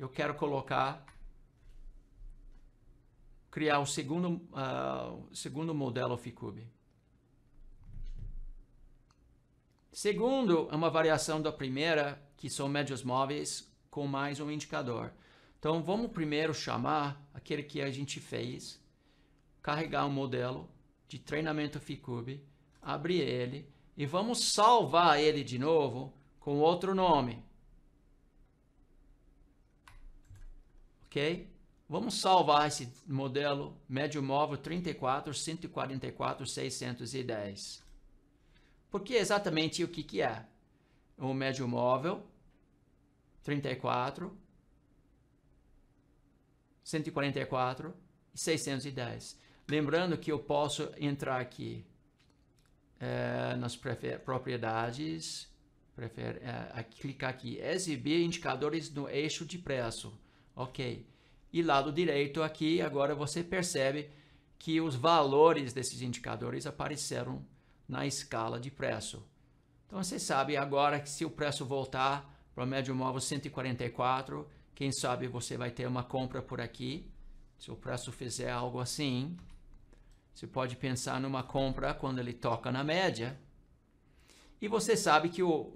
eu quero colocar, criar o segundo, uh, segundo modelo FICUBE. Segundo é uma variação da primeira, que são médias móveis com mais um indicador. Então vamos primeiro chamar aquele que a gente fez, carregar um modelo de treinamento FICUBE, abrir ele e vamos salvar ele de novo com outro nome. ok? Vamos salvar esse modelo médio móvel 34, 144, 610. Porque exatamente o que, que é? O médio móvel 34, 144 e 610. Lembrando que eu posso entrar aqui é, nas propriedades, prefer, é, clicar aqui, exibir indicadores no eixo de preço. Ok. E lado direito aqui, agora você percebe que os valores desses indicadores apareceram na escala de preço. Então você sabe agora que se o preço voltar para o médio móvel 144, quem sabe você vai ter uma compra por aqui. Se o preço fizer algo assim, você pode pensar numa compra quando ele toca na média. E você sabe que, o,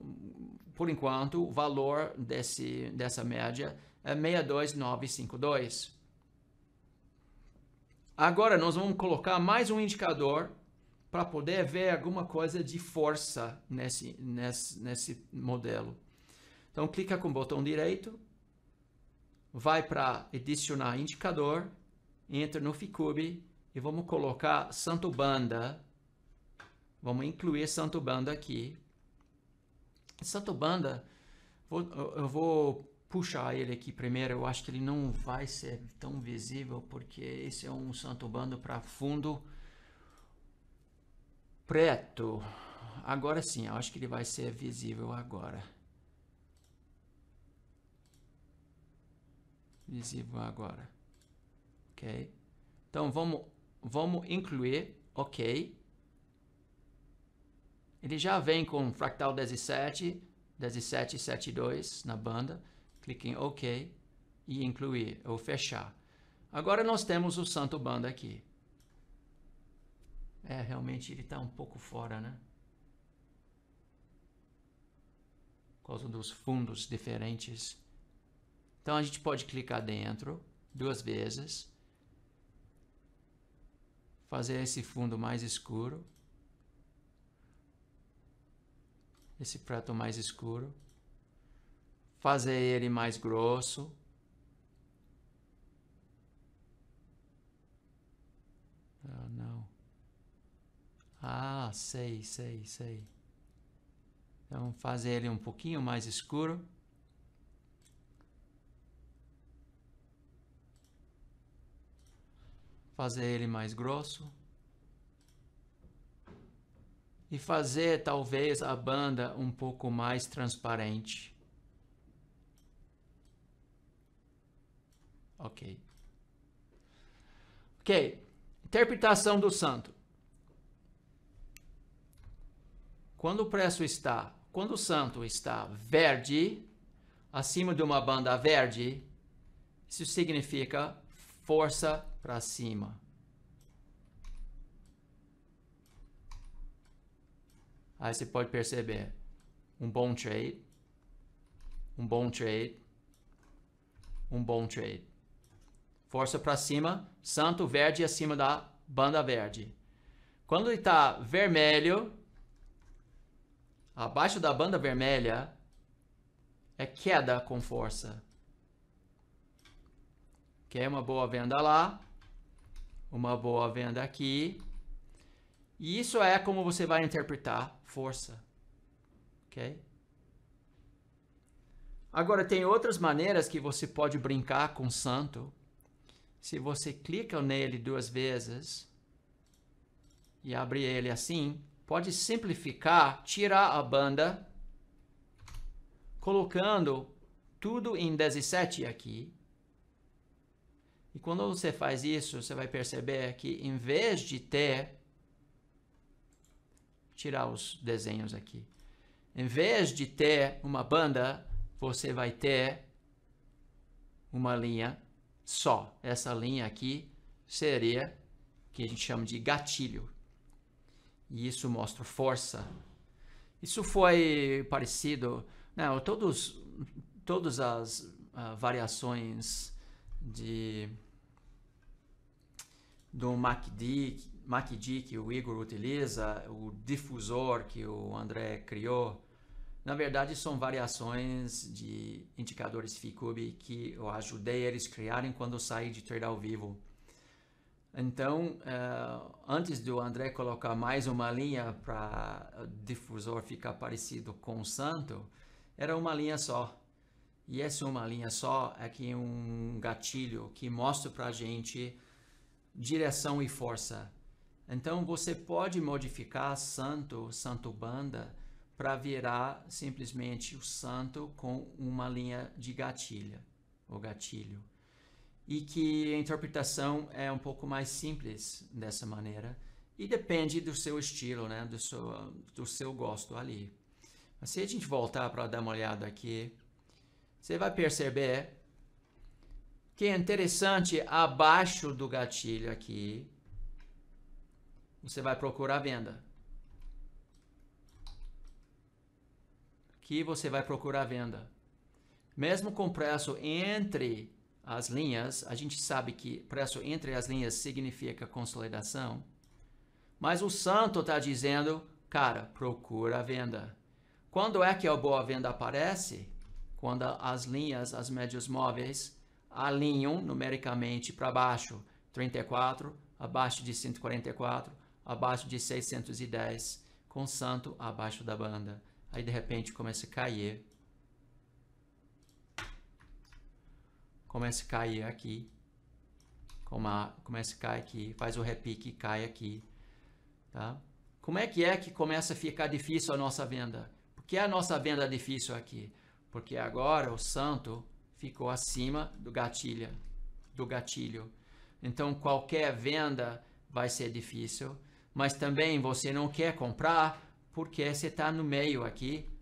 por enquanto, o valor desse, dessa média 62952. É, Agora nós vamos colocar mais um indicador para poder ver alguma coisa de força nesse, nesse, nesse modelo. Então clica com o botão direito, vai para adicionar indicador, entra no Ficube e vamos colocar Santo Banda. Vamos incluir Santo Banda aqui. Santo Banda, vou, eu vou puxar ele aqui primeiro, eu acho que ele não vai ser tão visível, porque esse é um santo bando para fundo preto. Agora sim, eu acho que ele vai ser visível agora. Visível agora. Ok? Então, vamos, vamos incluir, ok. Ele já vem com fractal 17, 17, 7, 2 na banda clique em OK e incluir ou fechar. Agora nós temos o Santo Banda aqui. É, realmente ele está um pouco fora, né? Por causa dos fundos diferentes. Então a gente pode clicar dentro duas vezes. Fazer esse fundo mais escuro. Esse prato mais escuro fazer ele mais grosso. Ah não. Ah, sei, sei, sei. Então, fazer ele um pouquinho mais escuro. Fazer ele mais grosso. E fazer talvez a banda um pouco mais transparente. Ok. Ok. Interpretação do santo. Quando o preço está, quando o santo está verde, acima de uma banda verde, isso significa força para cima. Aí você pode perceber um bom trade, um bom trade, um bom trade força para cima, santo verde acima da banda verde. Quando ele está vermelho, abaixo da banda vermelha, é queda com força. Que é uma boa venda lá, uma boa venda aqui. E isso é como você vai interpretar força. Ok? Agora, tem outras maneiras que você pode brincar com santo se você clica nele duas vezes e abre ele assim, pode simplificar, tirar a banda, colocando tudo em 17 aqui. E quando você faz isso, você vai perceber que em vez de ter tirar os desenhos aqui. Em vez de ter uma banda, você vai ter uma linha só. Essa linha aqui seria que a gente chama de gatilho. E isso mostra força. Isso foi parecido. Não, né, todos, todas as uh, variações de do MACD, MACD que o Igor utiliza, o difusor que o André criou, na verdade, são variações de indicadores FICUB que eu ajudei eles criarem quando eu saí de trade ao vivo. Então, eh, antes do André colocar mais uma linha para o eh, difusor ficar parecido com o santo, era uma linha só. E essa uma linha só é que um gatilho que mostra para a gente direção e força. Então, você pode modificar santo, santo banda, para virar simplesmente o santo com uma linha de gatilha ou gatilho. E que a interpretação é um pouco mais simples dessa maneira e depende do seu estilo, né? do, seu, do seu gosto ali. Mas se a gente voltar para dar uma olhada aqui, você vai perceber que é interessante abaixo do gatilho aqui, você vai procurar a venda. que você vai procurar a venda. Mesmo com preço entre as linhas, a gente sabe que preço entre as linhas significa consolidação, mas o santo está dizendo, cara, procura a venda. Quando é que a boa venda aparece? Quando as linhas, as médias móveis, alinham numericamente para baixo, 34, abaixo de 144, abaixo de 610, com santo abaixo da banda. Aí de repente começa a cair. Começa a cair aqui. Começa a cair aqui. Faz o repique e cai aqui. Tá? Como é que é que começa a ficar difícil a nossa venda? Por que a nossa venda é difícil aqui? Porque agora o santo ficou acima do gatilho. Do gatilho. Então qualquer venda vai ser difícil, mas também você não quer comprar porque você está no meio aqui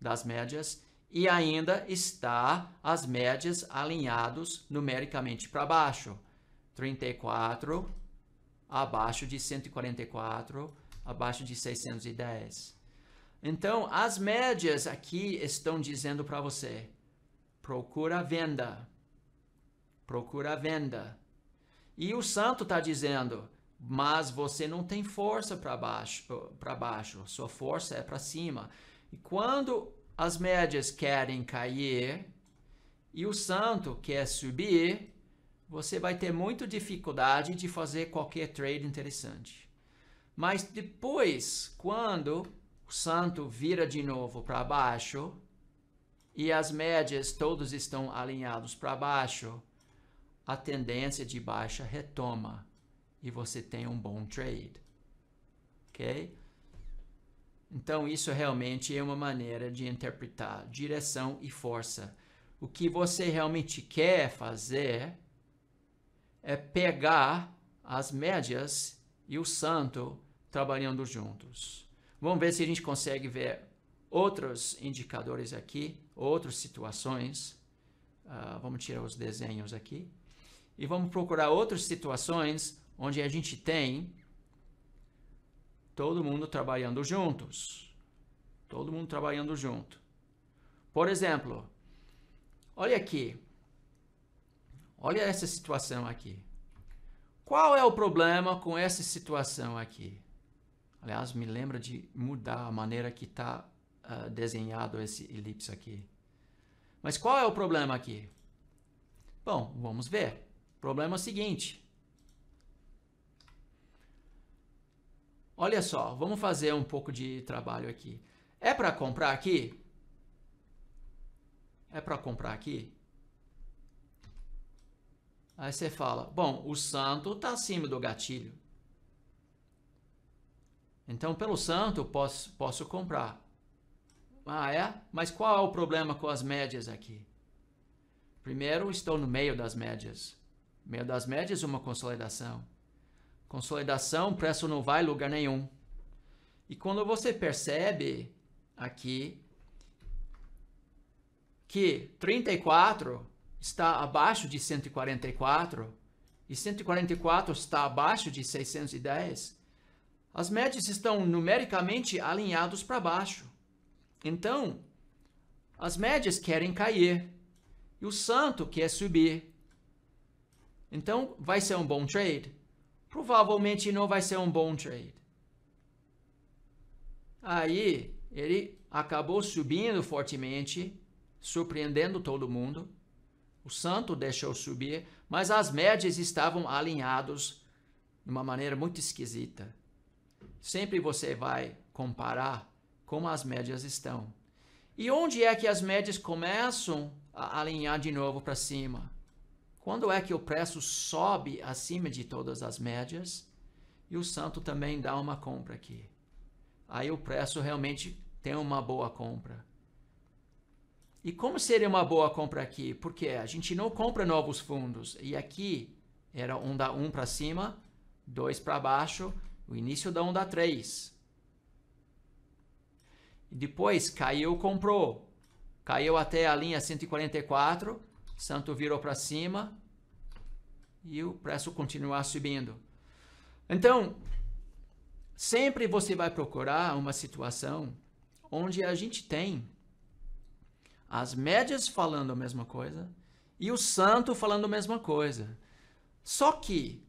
das médias e ainda está as médias alinhados numericamente para baixo. 34 abaixo de 144, abaixo de 610. Então, as médias aqui estão dizendo para você: procura venda. Procura venda. E o santo está dizendo: mas você não tem força para baixo, para baixo, sua força é para cima. E quando as médias querem cair e o santo quer subir, você vai ter muita dificuldade de fazer qualquer trade interessante. Mas depois, quando o santo vira de novo para baixo e as médias todos estão alinhados para baixo, a tendência de baixa retoma e você tem um bom trade. Ok? Então, isso realmente é uma maneira de interpretar direção e força. O que você realmente quer fazer é pegar as médias e o santo trabalhando juntos. Vamos ver se a gente consegue ver outros indicadores aqui, outras situações. Uh, vamos tirar os desenhos aqui. E vamos procurar outras situações onde a gente tem todo mundo trabalhando juntos. Todo mundo trabalhando junto. Por exemplo, olha aqui. Olha essa situação aqui. Qual é o problema com essa situação aqui? Aliás, me lembra de mudar a maneira que está uh, ah, desenhado esse elipse aqui. Mas qual é o problema aqui? Bom, vamos ver. Problema é seguinte. Olha só, vamos fazer um pouco de trabalho aqui. É para comprar aqui? É para comprar aqui? Aí você fala, bom, o santo está acima do gatilho. Então, pelo santo, eu posso, posso comprar. Ah, é? Mas qual é o problema com as médias aqui? Primeiro, estou no meio das médias. Meio das médias, uma consolidação. Consolidação, preço não vai lugar nenhum. E quando você percebe aqui que 34 está abaixo de 144 e 144 está abaixo de 610, as médias estão numericamente alinhados para baixo. Então, as médias querem cair e o santo quer subir. Então, vai ser um bom trade provavelmente não vai ser um bom trade. Aí ele acabou subindo fortemente, surpreendendo todo mundo. O Santo deixou subir, mas as médias estavam alinhados de uma maneira muito esquisita. Sempre você vai comparar como as médias estão. E onde é que as médias começam a alinhar de novo para cima? Quando é que o preço sobe acima de todas as médias e o santo também dá uma compra aqui? Aí o preço realmente tem uma boa compra. E como seria uma boa compra aqui? Porque a gente não compra novos fundos. E aqui era um da 1 um para cima, 2 para baixo, o início da onda um da 3. Depois caiu, comprou. Caiu até a linha 144, Santo virou para cima e o preço continuar subindo. Então, sempre você vai procurar uma situação onde a gente tem as médias falando a mesma coisa e o santo falando a mesma coisa. Só que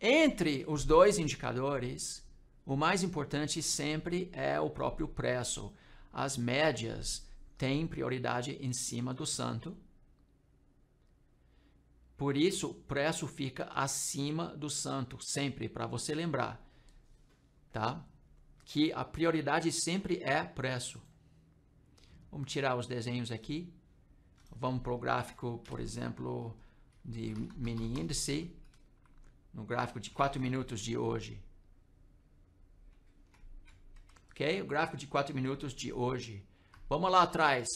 entre os dois indicadores, o mais importante sempre é o próprio preço. As médias têm prioridade em cima do santo por isso, o preço fica acima do santo, sempre, para você lembrar, tá? Que a prioridade sempre é preço. Vamos tirar os desenhos aqui. Vamos para o gráfico, por exemplo, de mini índice, no gráfico de 4 minutos de hoje. Ok? O gráfico de 4 minutos de hoje. Vamos lá atrás.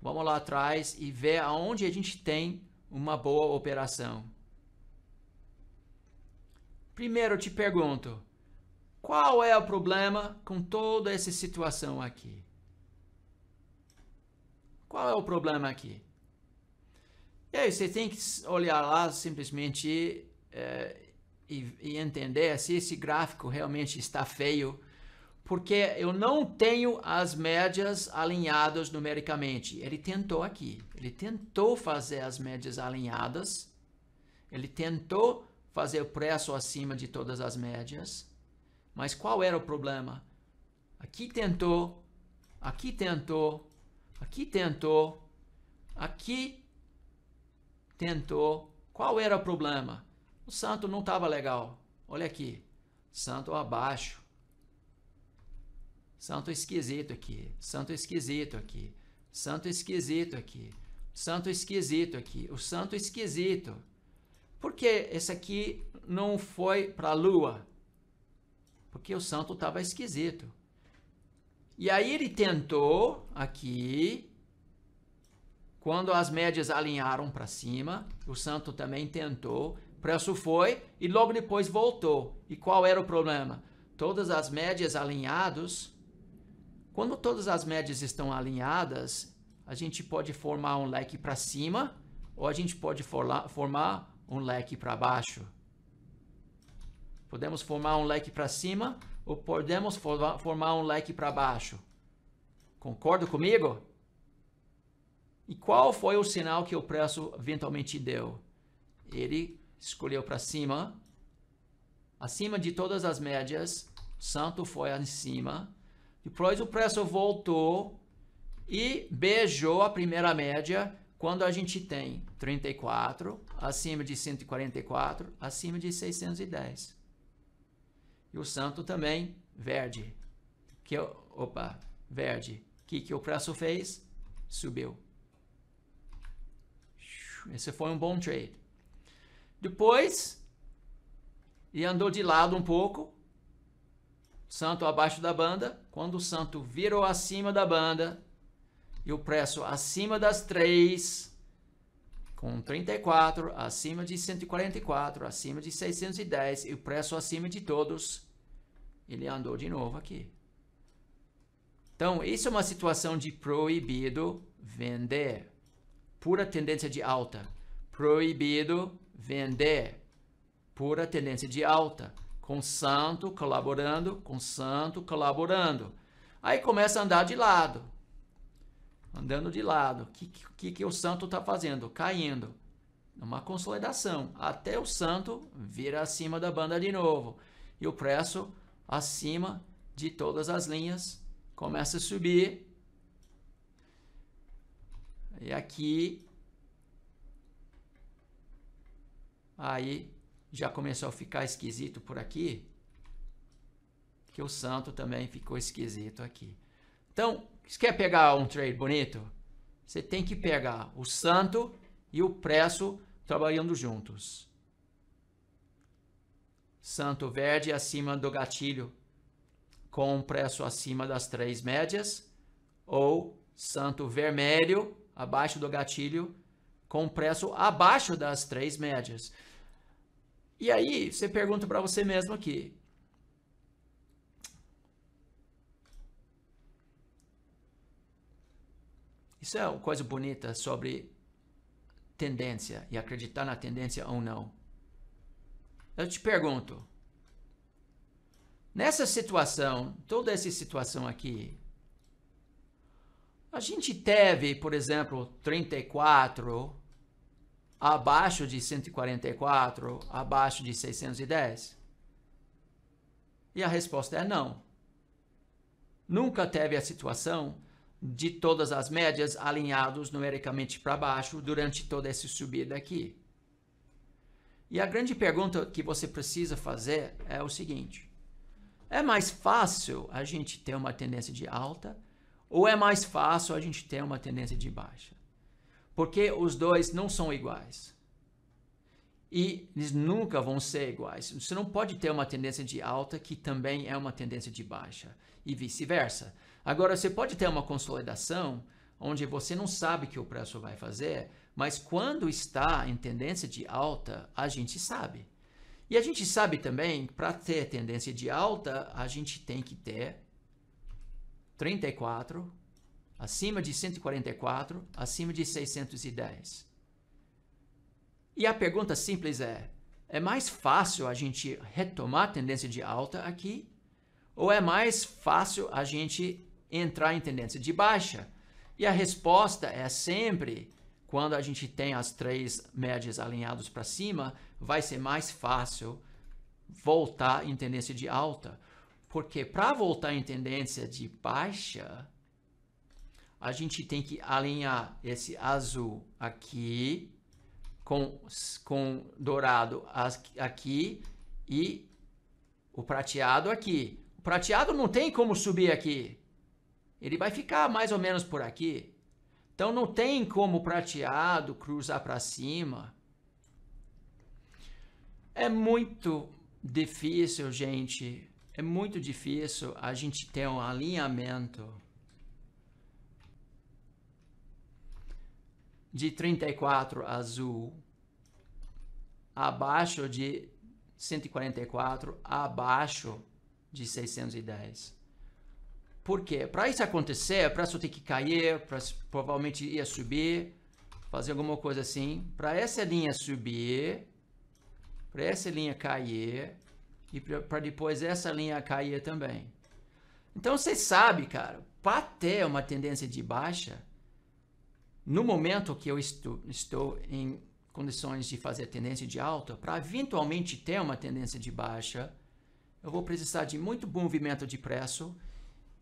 Vamos lá atrás e ver aonde a gente tem uma boa operação. Primeiro eu te pergunto, qual é o problema com toda essa situação aqui? Qual é o problema aqui? E aí você tem que olhar lá simplesmente é, e, e entender se esse gráfico realmente está feio porque eu não tenho as médias alinhadas numericamente. Ele tentou aqui, ele tentou fazer as médias alinhadas, ele tentou fazer o preço acima de todas as médias, mas qual era o problema? Aqui tentou, aqui tentou, aqui tentou, aqui tentou. Qual era o problema? O santo não estava legal. Olha aqui, santo abaixo santo esquisito aqui, santo esquisito aqui, santo esquisito aqui, santo esquisito aqui, o santo esquisito. Por que esse aqui não foi para a lua? Porque o santo estava esquisito. E aí ele tentou aqui, quando as médias alinharam para cima, o santo também tentou, preço foi e logo depois voltou. E qual era o problema? Todas as médias alinhadas quando todas as médias estão alinhadas, a gente pode formar um leque para cima ou a gente pode formar um leque para baixo. Podemos formar um leque para cima ou podemos formar um leque para baixo. Concorda comigo? E qual foi o sinal que o preço eventualmente deu? Ele escolheu para cima, acima de todas as médias, santo foi acima, depois o preço voltou e beijou a primeira média quando a gente tem 34, acima de 144, acima de 610. E o santo também, verde. Que, opa, verde. O que, que o preço fez? Subiu. Esse foi um bom trade. Depois, e andou de lado um pouco, santo abaixo da banda. Quando o santo virou acima da banda e o preço acima das 3, com 34, acima de 144, acima de 610 e o preço acima de todos, ele andou de novo aqui. Então, isso é uma situação de proibido vender. Pura tendência de alta. Proibido vender. Pura tendência de alta com santo, colaborando, com santo, colaborando. Aí começa a andar de lado. Andando de lado. O que, que, que o santo está fazendo? Caindo. Uma consolidação. Até o santo vir acima da banda de novo. E o preço acima de todas as linhas. Começa a subir. E aqui. Aí já começou a ficar esquisito por aqui, que o santo também ficou esquisito aqui. Então, se quer pegar um trade bonito, você tem que pegar o santo e o preço trabalhando juntos. Santo verde acima do gatilho, com o preço acima das três médias, ou santo vermelho abaixo do gatilho, com o preço abaixo das três médias. E aí você pergunta para você mesmo aqui. Isso é uma coisa bonita sobre tendência e acreditar na tendência ou não. Eu te pergunto. Nessa situação, toda essa situação aqui, a gente teve, por exemplo, 34 abaixo de 144, abaixo de 610? E a resposta é não. Nunca teve a situação de todas as médias alinhados numericamente para baixo durante toda essa subida aqui. E a grande pergunta que você precisa fazer é o seguinte: é mais fácil a gente ter uma tendência de alta ou é mais fácil a gente ter uma tendência de baixa? Porque os dois não são iguais. E eles nunca vão ser iguais. Você não pode ter uma tendência de alta que também é uma tendência de baixa, e vice-versa. Agora, você pode ter uma consolidação onde você não sabe o que o preço vai fazer, mas quando está em tendência de alta, a gente sabe. E a gente sabe também, para ter tendência de alta, a gente tem que ter 34 acima de 144, acima de 610. E a pergunta simples é: é mais fácil a gente retomar a tendência de alta aqui? Ou é mais fácil a gente entrar em tendência de baixa? E a resposta é sempre: quando a gente tem as três médias alinhadas para cima, vai ser mais fácil voltar em tendência de alta. Porque para voltar em tendência de baixa, a gente tem que alinhar esse azul aqui com, com dourado aqui e o prateado aqui. O prateado não tem como subir aqui. Ele vai ficar mais ou menos por aqui. Então não tem como o prateado cruzar para cima. É muito difícil, gente. É muito difícil a gente ter um alinhamento de 34 azul, abaixo de 144, abaixo de 610. Por quê? Para isso acontecer, para isso tem que cair, para provavelmente ia subir, fazer alguma coisa assim. Para essa linha subir, para essa linha cair e para depois essa linha cair também. Então você sabe, cara, para ter uma tendência de baixa, no momento que eu estou, estou em condições de fazer tendência de alta, para eventualmente ter uma tendência de baixa, eu vou precisar de muito bom movimento de preço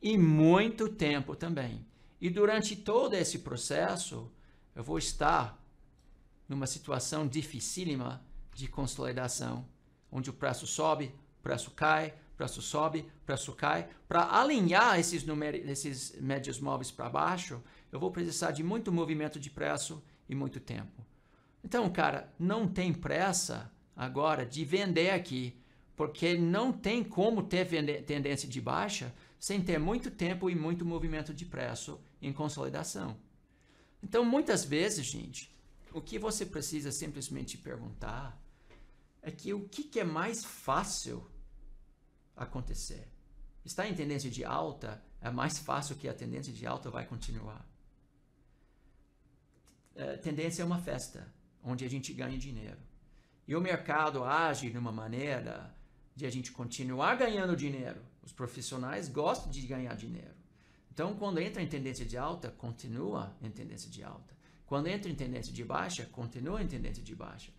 e muito tempo também. E durante todo esse processo, eu vou estar numa situação dificílima de consolidação, onde o preço sobe, o preço cai, o preço sobe, o preço cai, para alinhar esses, esses médios móveis para baixo, eu vou precisar de muito movimento de preço e muito tempo. Então, cara, não tem pressa agora de vender aqui, porque não tem como ter tendência de baixa sem ter muito tempo e muito movimento de preço em consolidação. Então, muitas vezes, gente, o que você precisa simplesmente perguntar é que o que, que é mais fácil acontecer? Está em tendência de alta, é mais fácil que a tendência de alta vai continuar. É, tendência é uma festa, onde a gente ganha dinheiro. E o mercado age de uma maneira de a gente continuar ganhando dinheiro. Os profissionais gostam de ganhar dinheiro. Então, quando entra em tendência de alta, continua em tendência de alta. Quando entra em tendência de baixa, continua em tendência de baixa.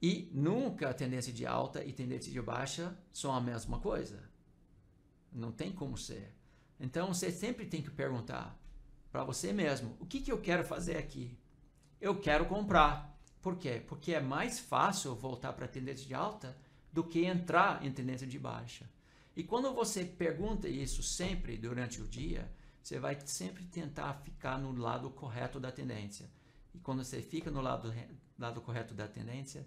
E nunca a tendência de alta e tendência de baixa são a mesma coisa. Não tem como ser. Então, você sempre tem que perguntar para você mesmo. O que, que eu quero fazer aqui? Eu quero comprar. Por quê? Porque é mais fácil voltar para a tendência de alta do que entrar em tendência de baixa. E quando você pergunta isso sempre durante o dia, você vai sempre tentar ficar no lado correto da tendência. E quando você fica no lado, lado correto da tendência,